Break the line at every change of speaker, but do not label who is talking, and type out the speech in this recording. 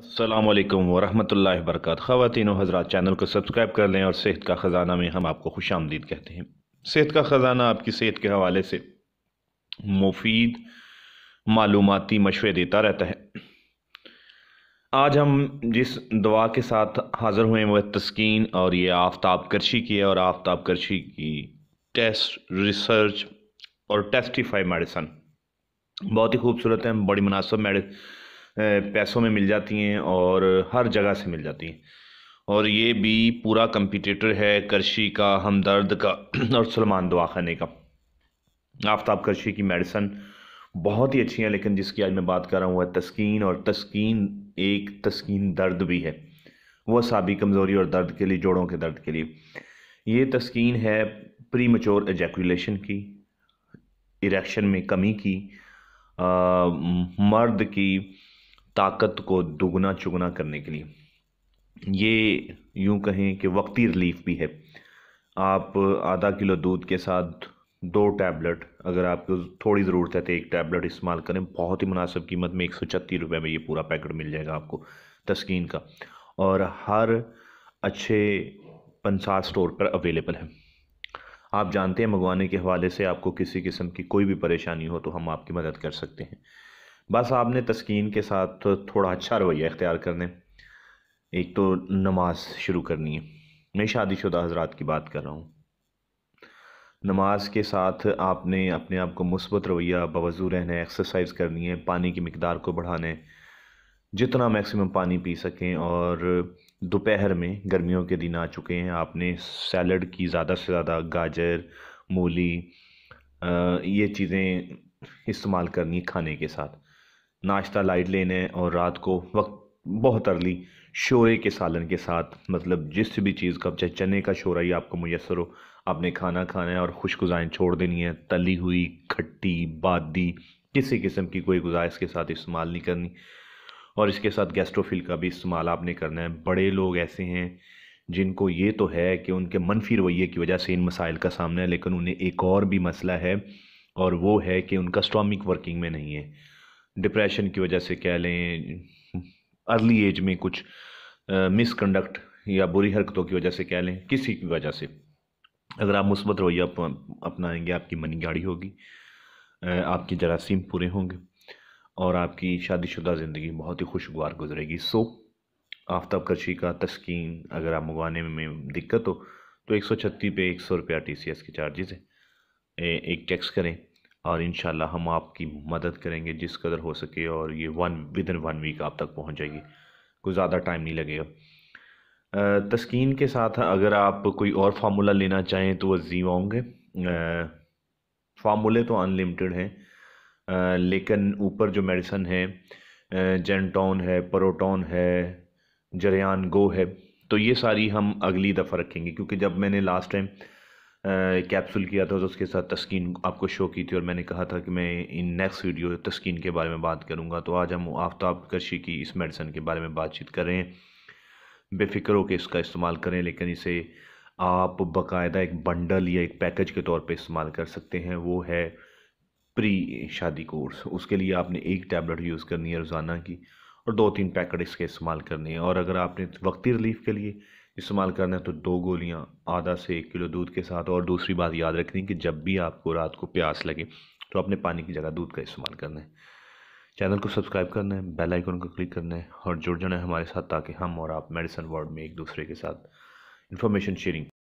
अल्लाम वरहमल वर्क ख़वान हज़रा चैनल को सब्सक्राइब कर लें और सेहत का ख़ज़ाना में हम आपको खुश आमदीद कहते हैं सेहत का ख़ज़ाना आपकी सेहत के हवाले से मुफीद मालूमती मशवरे देता रहता है आज हम जिस दवा के साथ हाज़र हुए वह तस्किन और ये आफ्ताब करशी की है और आफ्ताब करशी की टेस्ट रिसर्च और टेस्टिफाई मेडिसन बहुत ही खूबसूरत है बड़ी मुनासब मेडिस पैसों में मिल जाती हैं और हर जगह से मिल जाती हैं और ये भी पूरा कंपटीटर है करशी का हमदर्द का और सलमान दवाखाने का आफ्ताब करशी की मेडिसन बहुत ही अच्छी है लेकिन जिसकी आज मैं बात कर रहा हूँ वह तस्कीन और तस्कीन एक तस्कीन दर्द भी है वह साबी कमज़ोरी और दर्द के लिए जोड़ों के दर्द के लिए ये तस्कीन है प्री मचोर एजैकुलेशन की इरेक्शन में कमी की आ, मर्द की ताकत को दुगना चुगना करने के लिए ये यूं कहें कि वक्ती रिलीफ भी है आप आधा किलो दूध के साथ दो टैबलेट अगर आपको थोड़ी ज़रूरत है तो एक टैबलेट इस्तेमाल करें बहुत ही मुनासिब कीमत में एक सौ छत्तीस रुपये में ये पूरा पैकेट मिल जाएगा आपको तस्किन का और हर अच्छे पंसार स्टोर पर अवेलेबल है आप जानते हैं मंगवाने के हवाले से आपको किसी किस्म की कोई भी परेशानी हो तो हम आपकी मदद कर सकते हैं बस आपने तस्किन के साथ थोड़ा अच्छा रवैया इख्तियार करने एक तो नमाज शुरू करनी है मैं शादीशुदा हजरात की बात कर रहा हूँ नमाज के साथ आपने अपने आप को मुस्बत रवैया बावजू रहना है एक्सरसाइज करनी है पानी की मकदार को बढ़ाने जितना मैक्सिमम पानी पी सकें और दोपहर में गर्मियों के दिन आ चुके हैं आपने सैलड की ज़्यादा से ज़्यादा गाजर मूली ये चीज़ें इस्तेमाल करनी खाने के साथ नाश्ता लाइट लेने और रात को वक्त बहुत अर्ली शोरे के सालन के साथ मतलब जिस भी चीज़ का चाहे चने का शोरा ही आपको मैसर हो आपने खाना खाना है और खुशगुजाएँ छोड़ देनी है तली हुई खट्टी बादी किसी किस्म की कोई गुजाइश के साथ इस्तेमाल नहीं करनी और इसके साथ गैस्ट्रोफिल का भी इस्तेमाल आपने करना है बड़े लोग ऐसे हैं जिनको ये तो है कि उनके मनफी रवैये की वजह से इन मसाइल का सामना है लेकिन उन्हें एक और भी मसला है और वो है कि उनका स्टॉमिक वर्किंग में नहीं है डिप्रेशन की वजह से कह लें अर्ली एज में कुछ मिसकंडक्ट या बुरी हरकतों की वजह से कह लें किसी की वजह से अगर आप मुस्बत रवैया अपनाएंगे आपकी मनी गाड़ी होगी आपकी जरासीम पूरे होंगे और आपकी शादीशुदा ज़िंदगी बहुत ही खुशगवार गुजरेगी सो आफ्ताब कशी का तस्किन अगर आप मंगवाने में दिक्कत हो तो एक सौ छत्तीस पे एक सौ रुपया टी सी एस के चार्जेज़ हैं एक टैक्स करें और इन हम आपकी मदद करेंगे जिस कदर हो सके और ये one within one week आप तक पहुँच जाएगी कोई ज़्यादा टाइम नहीं लगेगा तस्कीन के साथ अगर आप कोई और फार्मूला लेना चाहें तो वह जी होंगे फार्मूले तो अनलिमिटेड हैं लेकिन ऊपर जो मेडिसन है जेंटोन है प्रोटोन है जरियान गो है तो ये सारी हम अगली दफ़ा रखेंगे क्योंकि जब मैंने लास्ट टाइम कैप्सूल किया था तो उसके साथ तस्किन आपको शो की थी और मैंने कहा था कि मैं इन नेक्स्ट वीडियो तस्किन के बारे में बात करूँगा तो आज हम आफ्ताब कशी की इस मेडिसन के बारे में बातचीत कर रहे हैं बेफिक्र होकर इसका इस्तेमाल करें लेकिन इसे आप बाकायदा एक बंडल या एक पैकेज के तौर पर इस्तेमाल कर सकते हैं वो है प्री शादी कोर्स उसके लिए आपने एक टैबलेट यूज़ करनी है रोज़ाना की और दो तीन पैकेट इसके इस्तेमाल करने हैं और अगर आपने वक्ती रिलीफ के लिए इस्तेमाल करना है तो दो गोलियाँ आधा से एक किलो दूध के साथ और दूसरी बात याद रखनी कि जब भी आपको रात को प्यास लगे तो अपने पानी की जगह दूध का इस्तेमाल करना है चैनल को सब्सक्राइब करना है बेल आइकन को क्लिक करना है और जुड़ जाना है हमारे साथ ताकि हम और आप मेडिसन वर्ल्ड में एक दूसरे के साथ इन्फॉर्मेशन शेयरिंग